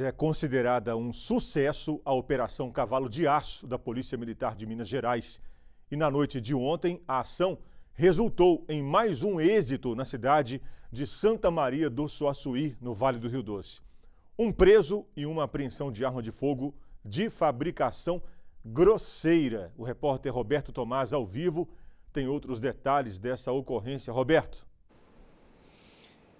É considerada um sucesso a Operação Cavalo de Aço da Polícia Militar de Minas Gerais. E na noite de ontem, a ação resultou em mais um êxito na cidade de Santa Maria do Suaçuí, no Vale do Rio Doce. Um preso e uma apreensão de arma de fogo de fabricação grosseira. O repórter Roberto Tomás, ao vivo, tem outros detalhes dessa ocorrência. Roberto.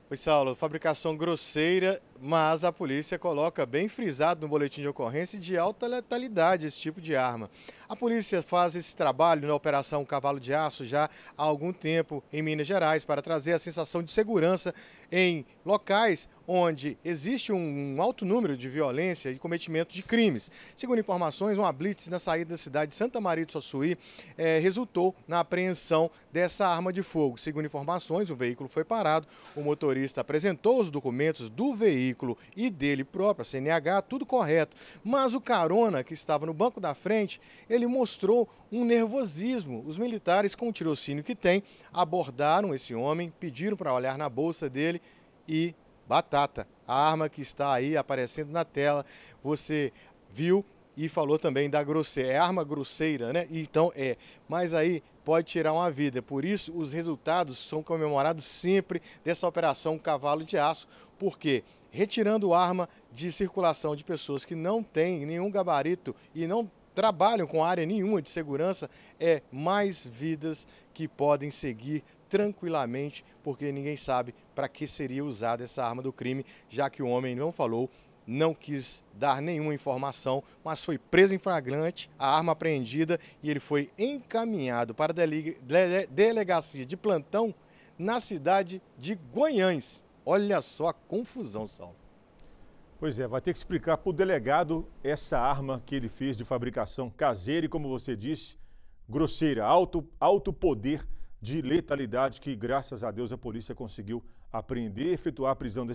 Oi, Saulo. Fabricação grosseira, mas a polícia coloca bem frisado no boletim de ocorrência de alta letalidade esse tipo de arma. A polícia faz esse trabalho na Operação Cavalo de Aço já há algum tempo em Minas Gerais para trazer a sensação de segurança em locais onde existe um, alto número de violência e cometimento de crimes. Segundo informações, uma blitz na saída da cidade de Santa Maria do Sossuí é, eh, resultou na apreensão dessa arma de fogo. Segundo informações, o veículo foi parado, o motorista apresentou os documentos do veículo e dele próprio, a CNH, tudo correto. Mas o carona que estava no banco da frente, ele mostrou um nervosismo. Os militares, com o tirocínio que tem, abordaram esse homem, pediram para olhar na bolsa dele e batata. A arma que está aí aparecendo na tela, você viu e falou também da grosseira. É arma grosseira, né? Então é. Mas aí pode tirar uma vida. Por isso, os resultados são comemorados sempre dessa operação Cavalo de Aço, porque retirando arma de circulação de pessoas que não têm nenhum gabarito e não trabalham com área nenhuma de segurança, é mais vidas que podem seguir tranquilamente, porque ninguém sabe para que seria usada essa arma do crime, já que o homem não falou, não quis dar nenhuma informação, mas foi preso em flagrante, a arma apreendida e ele foi encaminhado para a delegacia de plantão na cidade de Guanhães. Olha só a confusão, Saulo. Pois é, vai ter que explicar para o delegado essa arma que ele fez de fabricação caseira e, como você disse, grosseira, alto, alto poder de letalidade que, graças a Deus, a polícia conseguiu apreender e efetuar a prisão desse